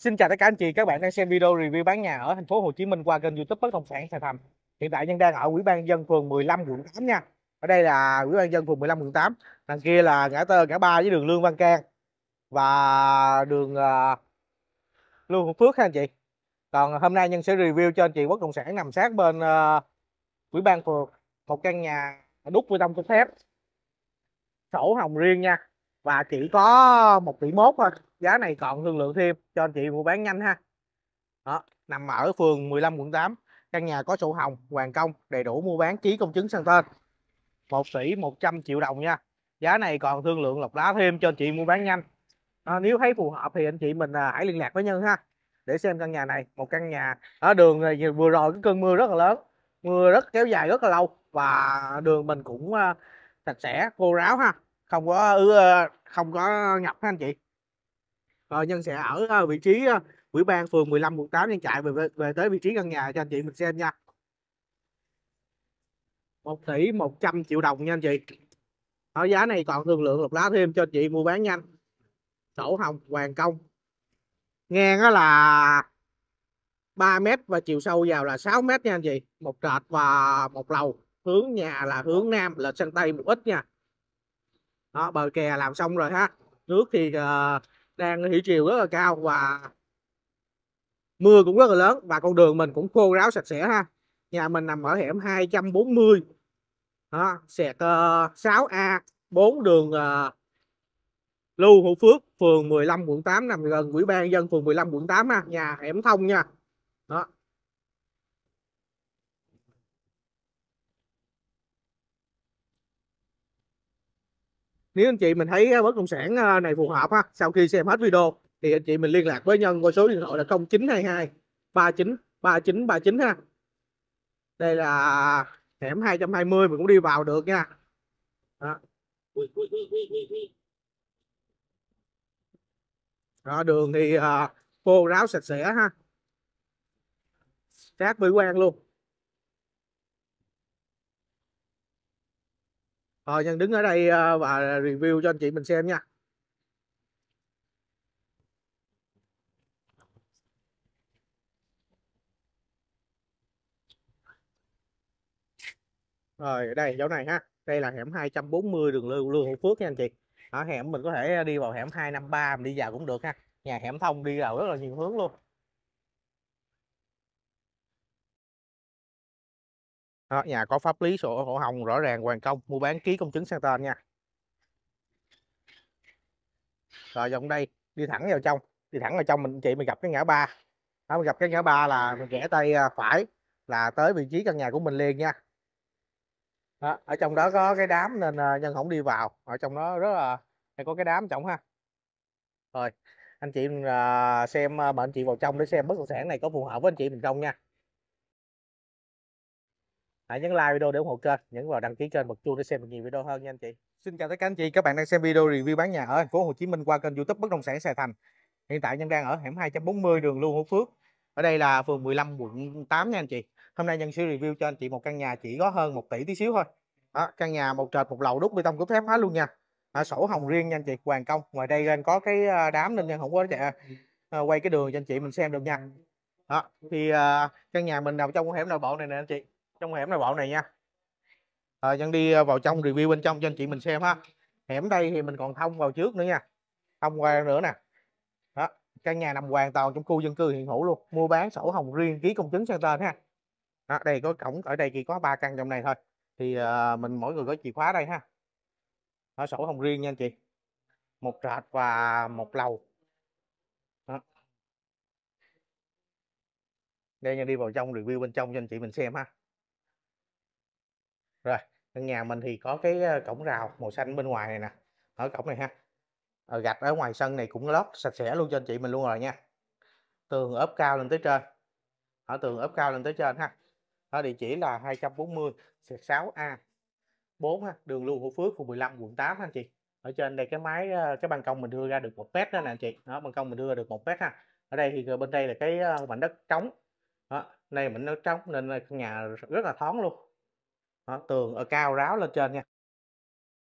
Xin chào tất cả anh chị, các bạn đang xem video review bán nhà ở thành phố Hồ Chí Minh qua kênh YouTube Bất động sản Sài Thành. Hiện tại nhân đang ở Ủy ban dân phường 15 quận 8 nha. Ở đây là Ủy ban dân phường 15 quận 8. Đằng kia là ngã tư ngã ba với đường Lương Văn Can và đường uh, Lương Hữu Phước ha anh chị. Còn hôm nay nhân sẽ review cho anh chị bất động sản nằm sát bên uh, Ủy ban phường, một căn nhà đúc bê tông cốt thép. Sổ hồng riêng nha và chỉ có một tỷ mốt thôi giá này còn thương lượng thêm cho anh chị mua bán nhanh ha đó, nằm ở phường 15 quận 8 căn nhà có sổ hồng hoàn công đầy đủ mua bán ký công chứng sang tên một tỷ 100 triệu đồng nha giá này còn thương lượng lọc đá thêm cho anh chị mua bán nhanh à, nếu thấy phù hợp thì anh chị mình à, hãy liên lạc với nhân ha để xem căn nhà này một căn nhà ở à, đường này vừa rồi cái cơn mưa rất là lớn mưa rất kéo dài rất là lâu và đường mình cũng à, sạch sẽ khô ráo ha không có ứa ừ, ờ, không có nhập ha anh chị rồi ờ, nhân sẽ ở ờ, vị trí ủy ban phường 15 quận 8 nhân chạy về, về về tới vị trí căn nhà cho anh chị mình xem nha 1 tỷ 100 triệu đồng nha anh chị ở giá này còn thương lượng lục lá thêm cho anh chị mua bán nhanh sổ hồng hoàng công nghe đó là 3 mét và chiều sâu vào là 6 mét nha anh chị một trệt và một lầu hướng nhà là hướng nam là sân tây một ít nha đó, bờ kè làm xong rồi ha nước thì uh, đang thủy triều rất là cao và mưa cũng rất là lớn và con đường mình cũng khô ráo sạch sẽ ha nhà mình nằm ở hẻm 240 đó, xẹt uh, 6A 4 đường uh, Lưu Hữu Phước phường 15 quận 8 nằm gần Ủy ban dân phường 15 quận 8 ha. nhà hẻm thông nha đó nếu anh chị mình thấy bất động sản à, này phù hợp ha sau khi xem hết video thì anh chị mình liên lạc với nhân qua số điện thoại là 0922 39 39 39 ha đây là hẻm 220 mình cũng đi vào được nha đó. đó đường thì uh, à, cô ráo sạch sẽ ha sát mỹ quan luôn rồi ờ, Nhân đứng ở đây ờ, và review cho anh chị mình xem nha. Rồi đây chỗ này ha. Đây là hẻm 240 đường Lưu Lưu Hữu Phước nha anh chị. Ở hẻm mình có thể đi vào hẻm 253 mình đi vào cũng được ha. Nhà hẻm thông đi vào rất là nhiều hướng luôn. đó, nhà có pháp lý sổ hộ hồng rõ ràng hoàn công mua bán ký công chứng sang tên nha rồi vòng đây đi thẳng vào trong đi thẳng vào trong mình chị mình gặp cái ngã ba đó, mình gặp cái ngã ba là mình rẽ tay à, phải là tới vị trí căn nhà của mình liền nha đó, ở trong đó có cái đám nên à, nhân không đi vào ở trong đó rất là hay có cái đám trọng ha rồi anh chị à, xem mời anh chị vào trong để xem bất động sản này có phù hợp với anh chị mình không nha hãy nhấn like video để ủng hộ kênh nhấn vào đăng ký kênh bật chuông để xem được nhiều video hơn nha anh chị xin chào tất cả anh chị các bạn đang xem video review bán nhà ở thành phố Hồ Chí Minh qua kênh YouTube bất động sản Sài Thành hiện tại nhân đang ở hẻm 240 đường Lưu Hữu Phước ở đây là phường 15 quận 8 nha anh chị hôm nay nhân sẽ review cho anh chị một căn nhà chỉ có hơn 1 tỷ tí xíu thôi đó, căn nhà một trệt một lầu đúc bê tông cốt thép hóa luôn nha à, sổ hồng riêng nha anh chị hoàn công ngoài đây anh có cái ờ, đám nên nhân không có chạy ờ, quay cái đường cho anh chị mình xem được nha đó thì ờ, căn nhà mình nằm trong hẻm nội bộ này nè anh chị trong hẻm này bộ này nha à, dân đi ờ, vào trong review bên trong cho anh chị mình xem ha hẻm đây thì mình còn thông vào trước nữa nha thông qua nữa nè đó căn nhà nằm hoàn toàn trong khu dân cư hiện hữu luôn mua bán sổ hồng riêng ký công chứng sang tên ha đó, đây có cổng ở đây chỉ có ba căn trong này thôi thì à, mình mỗi người có chìa khóa đây ha ở sổ hồng riêng nha anh chị một trệt và một lầu đó. đây nha đi vào trong review bên trong cho anh chị mình xem ha rồi, căn nhà mình thì có cái cổng rào màu xanh bên ngoài này nè. Ở cổng này ha. Ở ờ, gạch ở ngoài sân này cũng lót sạch sẽ luôn cho anh chị mình luôn rồi nha. Tường ốp cao lên tới trên. Ở tường ốp cao lên tới trên ha. Ở địa chỉ là 240 6A 4 ha, đường Lưu Hữu Phước phường 15 quận 8 ha anh chị. Ở trên đây cái máy cái ban công mình đưa ra được một mét đó nè anh chị. Đó, ban công mình đưa ra được một mét ha. Ở đây thì bên đây là cái mảnh đất trống. Đó, này mảnh đất trống nên căn nhà rất là thoáng luôn đó, tường ở cao ráo lên trên nha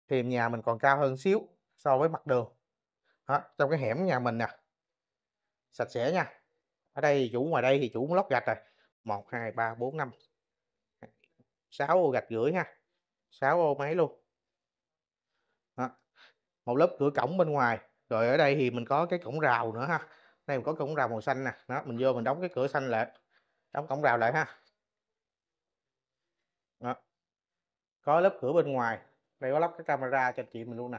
thì nhà mình còn cao hơn xíu so với mặt đường đó, trong cái hẻm nhà mình nè sạch sẽ nha ở đây chủ ngoài đây thì chủ lót gạch rồi một hai ba bốn năm sáu ô gạch gửi ha sáu ô máy luôn đó. một lớp cửa cổng bên ngoài rồi ở đây thì mình có cái cổng rào nữa ha đây mình có cổng rào màu xanh nè đó mình vô mình đóng cái cửa xanh lại đóng cổng rào lại ha có lớp cửa bên ngoài đây có lắp cái camera cho chị mình luôn nè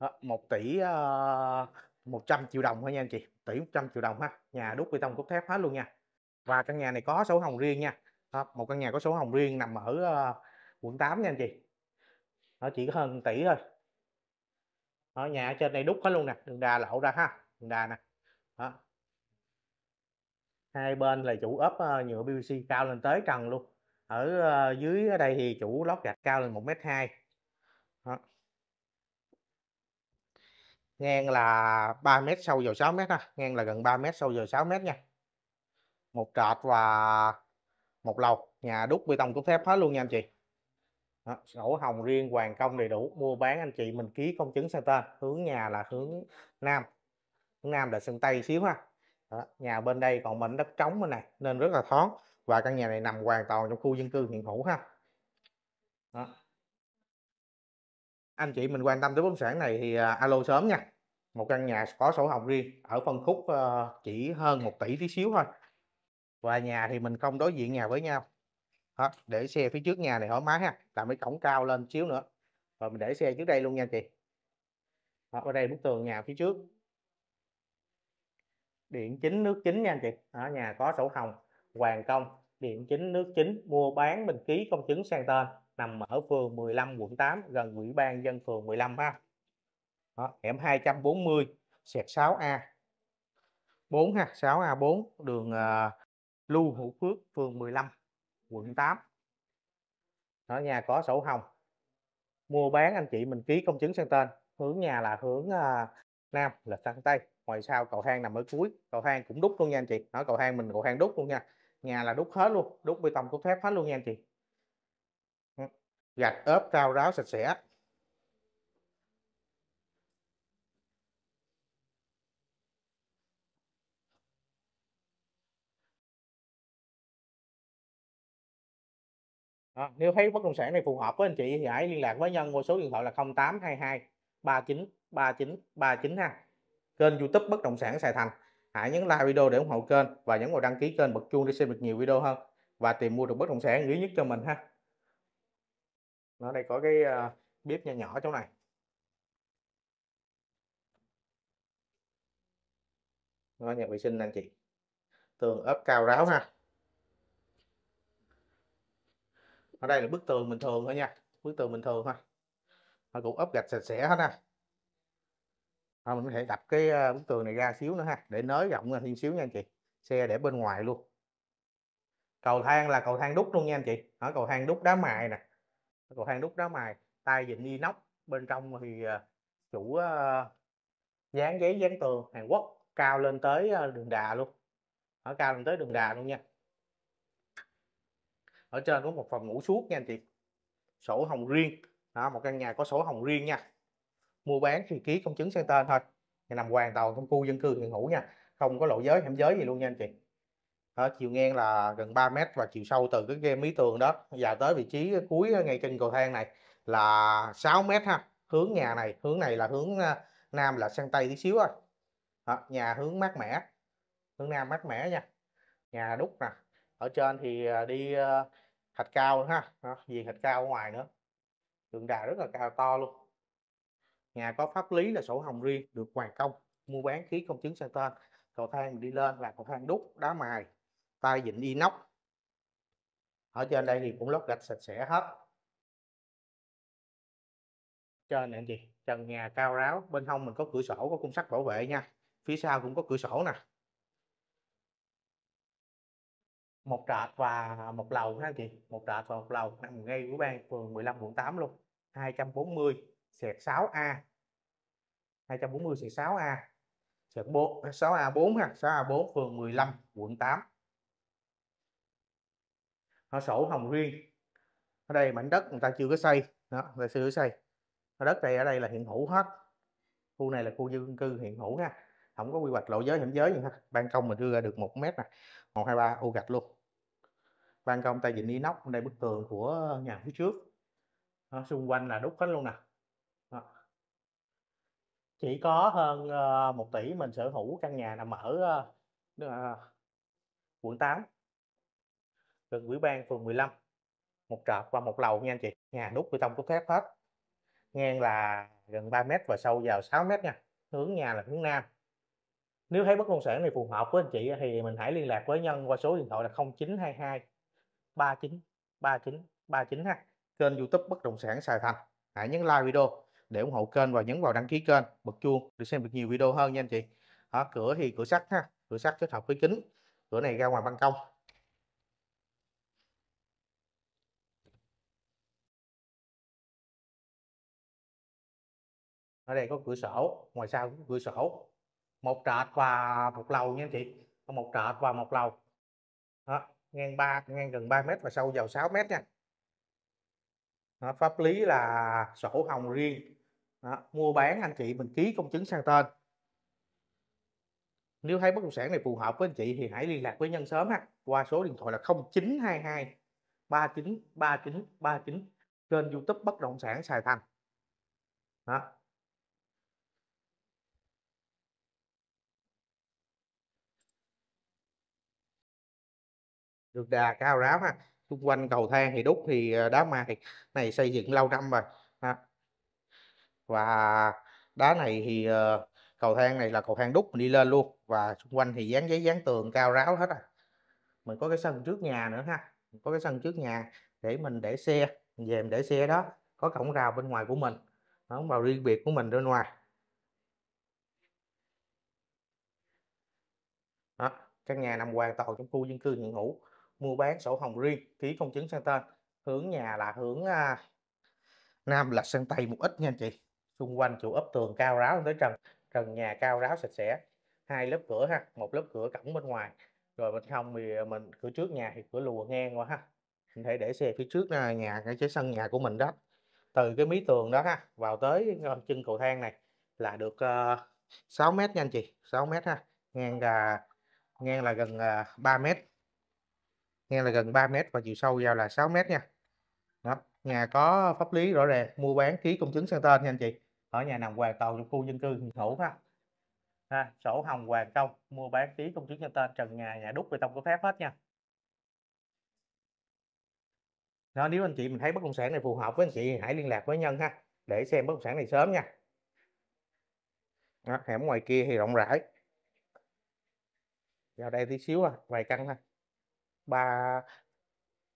đó, 1 tỷ uh, ờ, 100 triệu đồng thôi nha anh chị tỷ 100 triệu đồng ha nhà đúc bê tông cốt thép hết luôn nha và căn nhà này có sổ hồng riêng nha đó, một căn nhà có sổ hồng riêng nằm ở uh, quận 8 nha anh chị nó chỉ có hơn tỷ thôi ở nhà ở trên này đúc hết luôn nè đường đà lộ ra ha đường đà nè đó. hai bên là chủ ốp uh, nhựa PVC cao lên tới trần luôn ở ờ, dưới ở đây thì chủ lót gạch cao lên một mét hai ngang là 3 mét sâu vào 6 mét ha. ngang là gần 3 mét sâu vào 6 mét nha một trệt và một lầu nhà đúc bê tông cốt thép hết luôn nha anh chị đó, sổ hồng riêng hoàn công đầy đủ mua bán anh chị mình ký công chứng sang tên hướng nhà là hướng nam hướng nam là sân tây xíu ha đó, nhà bên đây còn mình đất trống bên này nên rất là thoáng và căn nhà này nằm hoàn toàn trong khu dân cư hiện hữu ha đó. anh chị mình quan tâm tới bất động sản này thì uh, alo sớm nha một căn nhà có sổ hồng riêng ở phân khúc uh, chỉ hơn 1 tỷ tí xíu thôi và nhà thì mình không đối diện nhà với nhau đó, để xe phía trước nhà này thoải mái ha làm cái cổng cao lên xíu nữa rồi mình để xe trước đây luôn nha chị đó, ở đây bức tường nhà phía trước điện chính nước chính nha anh chị ở nhà có sổ hồng Hoàng Công, điện chính nước chính mua bán mình ký công chứng sang tên nằm ở phường 15 quận 8 gần ủy ban dân phường 15 ha. Đó, hẻm 240 sẹt 6A 4 ha, 6A4 đường uh, Lưu Hữu Phước phường 15 quận 8. Ở nhà có sổ hồng. Mua bán anh chị mình ký công chứng sang tên, hướng nhà là hướng uh, nam là sang tây. Ngoài sau cầu thang nằm ở cuối, cầu thang cũng đúc luôn nha anh chị. nói cầu thang mình cầu thang đúc luôn nha nhà là đúc hết luôn đúc bê tông cốt thép hết luôn nha anh chị gạch ốp cao ráo sạch sẽ Đó, nếu thấy bất động sản này phù hợp với anh chị thì hãy liên lạc với Nhân qua số điện thoại là 0822 39 39 39 ha. Kênh YouTube bất động sản Sài Thành hãy nhấn like video để ủng hộ kênh và nhấn vào đăng ký kênh bật chuông để xem được nhiều video hơn và tìm mua được bất động sản dễ nhất cho mình ha nó đây có cái ờ, bếp nhỏ nhỏ chỗ này nó nhà vệ sinh anh chị tường ốp cao ráo ha ở đây là bức tường bình thường thôi nha bức tường bình thường thôi nó cũng ốp gạch sạch sẽ hết ha thôi mình có thể đập cái bức tường này ra xíu nữa ha để nới rộng ra thêm xíu nha anh chị xe để bên ngoài luôn cầu thang là cầu thang đúc luôn nha anh chị ở cầu thang đúc đá mài nè cầu thang đúc đá mài tay vịn inox bên trong thì à, chủ dán giấy dán tường Hàn Quốc cao lên tới đường đà luôn ở cao lên tới đường đà luôn nha ở trên có một phòng ngủ suốt nha anh chị sổ hồng riêng đó một căn nhà có sổ hồng riêng nha mua bán thì ký công chứng sang tên thôi thì nằm hoàn toàn trong khu dân cư hiện hữu nha không có lộ giới hẻm giới gì luôn nha anh chị đó, chiều ngang là gần 3 mét và chiều sâu từ cái game mí tường đó và tới vị trí cuối ngay trên cầu thang này là 6 mét ha hướng nhà này hướng này là hướng à, nam là sang tây tí xíu thôi đó, nhà hướng mát mẻ hướng nam mát mẻ nha nhà đúc nè ở trên thì à, đi à, thạch cao nữa ha đó, vì thạch cao ở ngoài nữa đường đà rất là cao to luôn nhà có pháp lý là sổ hồng riêng được hoàn công mua bán ký công chứng sang tên cầu thang đi lên là cầu thang đúc đá mài tay vịn inox ở trên đây thì cũng lót gạch sạch sẽ hết trên này gì trần nhà cao ráo bên hông mình có cửa sổ có khung sắt bảo vệ nha phía sau cũng có cửa sổ nè một trệt và một lầu ha chị một trệt và một lầu nằm ngay của ban phường 15 quận 8 luôn 240 sẹt 6A 240 sẹt 6A sẹt 4, 6A4 ha 6A4 phường 15 quận 8 nó sổ hồng riêng ở đây mảnh đất người ta chưa có xây đó là ta chưa xây ở đất này ở đây là hiện hữu hết khu này là khu dân cư hiện hữu ha không có quy hoạch lộ giới hiểm giới gì hết ban công mình đưa ra được một mét nè một hai ba ô gạch luôn ban công tay vịn inox đây bức tường của nhà phía trước đó, xung quanh là đúc hết luôn nè chỉ có hơn uh, ờ, 1 tỷ mình sở hữu căn nhà nằm ở uh, quận 8 gần ủy ban phường 15 một trệt và một lầu nha anh chị nhà đúc bê tông cốt thép hết ngang là gần 3 mét và sâu vào 6 mét nha hướng nhà là hướng nam nếu thấy bất động sản này phù hợp với anh chị thì mình hãy liên lạc với nhân qua số điện thoại là 0922 39 39 39 ha kênh youtube bất động sản Sài Thành hãy nhấn like video để ủng hộ kênh và nhấn vào đăng ký kênh bật chuông để xem được nhiều video hơn nha anh chị ở cửa thì cửa sắt ha cửa sắt kết hợp với kính cửa này ra ngoài ban công ở đây có cửa sổ ngoài sau có cửa sổ một trệt và một lầu nha anh chị có một trệt và một lầu đó, ngang ba ngang gần 3 mét và sâu vào 6 mét nha đó, pháp lý là sổ hồng riêng đó, mua bán anh chị mình ký công chứng sang tên nếu thấy bất động sản này phù hợp với anh chị thì hãy liên lạc với nhân sớm ha qua số điện thoại là 0922 39 39 39 kênh youtube bất động sản Sài Thành đó. được đà cao ráo ha xung quanh cầu thang thì đúc thì ờ, đá mài này xây dựng lâu năm rồi và đá này thì ờ, cầu thang này là cầu thang đúc mình đi lên luôn và xung quanh thì dán giấy dán tường cao ráo hết à mình có cái sân trước nhà nữa ha mình có cái sân trước nhà để mình để xe mình về mình để xe đó có cổng rào bên ngoài của mình nó vào riêng biệt của mình bên ngoài đó. căn nhà nằm hoàn toàn trong khu dân cư hiện hữu mua bán sổ hồng riêng ký công chứng sang tên hướng nhà là hướng uh, nam là sang tây một ít nha anh chị xung quanh trụ ốp tường cao ráo tới trần trần nhà cao ráo sạch sẽ hai lớp cửa ha một lớp cửa cổng bên ngoài rồi bên trong thì ờ, mình cửa trước nhà thì cửa lùa ngang qua ha mình thể để xe phía trước là nhà cái sân nhà của mình đó từ cái mí tường đó ha vào tới ờ, chân cầu thang này là được ờ, uh, 6 mét nha anh chị 6 mét ha ngang là ngang là gần uh, 3 mét ngang là gần 3 mét và chiều sâu vào là 6 mét nha đó nhà có pháp lý rõ ràng mua bán ký công chứng sang tên nha anh chị ở nhà nằm hoàn toàn trong khu dân cư ngủ ha ha sổ hồng hoàng công mua bán ký công chứng nhân tên trần nhà nhà đúc bê tông có phép hết nha đó nếu anh chị mình thấy bất động sản này phù hợp với anh chị hãy liên lạc với nhân ha để xem bất động sản này sớm nha đó, hẻm ngoài kia thì rộng rãi vào đây tí xíu à vài căn ha, ba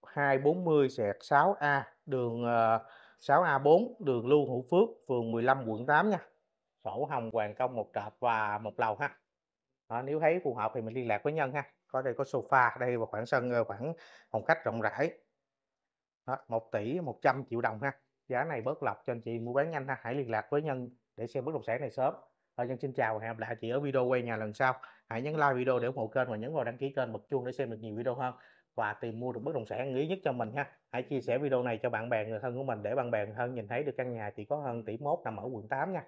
hai bốn mươi sẹt sáu a đường uh, 6A4 đường Lưu Hữu Phước phường 15 quận 8 nha sổ hồng hoàng công một trệt và một lầu ha đó, nếu thấy phù hợp thì mình liên lạc với nhân ha có đây có sofa đây và khoảng sân ờ, khoảng phòng khách rộng rãi đó, 1 tỷ 100 triệu đồng ha giá này bớt lọc cho anh chị mua bán nhanh ha hãy liên lạc với nhân để xem bất động sản này sớm và nhân xin chào và hẹn gặp lại chị ở video quay nhà lần sau hãy nhấn like video để ủng hộ kênh và nhấn vào đăng ký kênh bật chuông để xem được nhiều video hơn và tìm mua được bất động sản nghĩ nhất cho mình ha hãy chia sẻ video này cho bạn bè người thân của mình để bạn bè người thân nhìn thấy được căn nhà chỉ có hơn tỷ mốt nằm ở quận 8 nha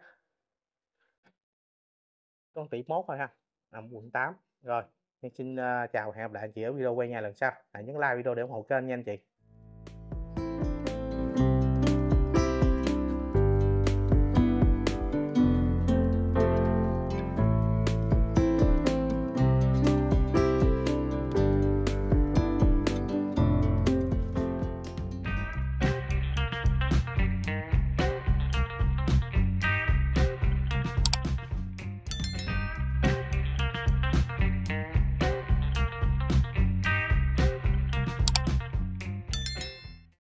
con tỷ mốt thôi ha nằm quận 8 rồi xin ờ, chào hẹn gặp lại anh chị ở video quay nhà lần sau hãy nhấn like video để ủng hộ kênh nha anh chị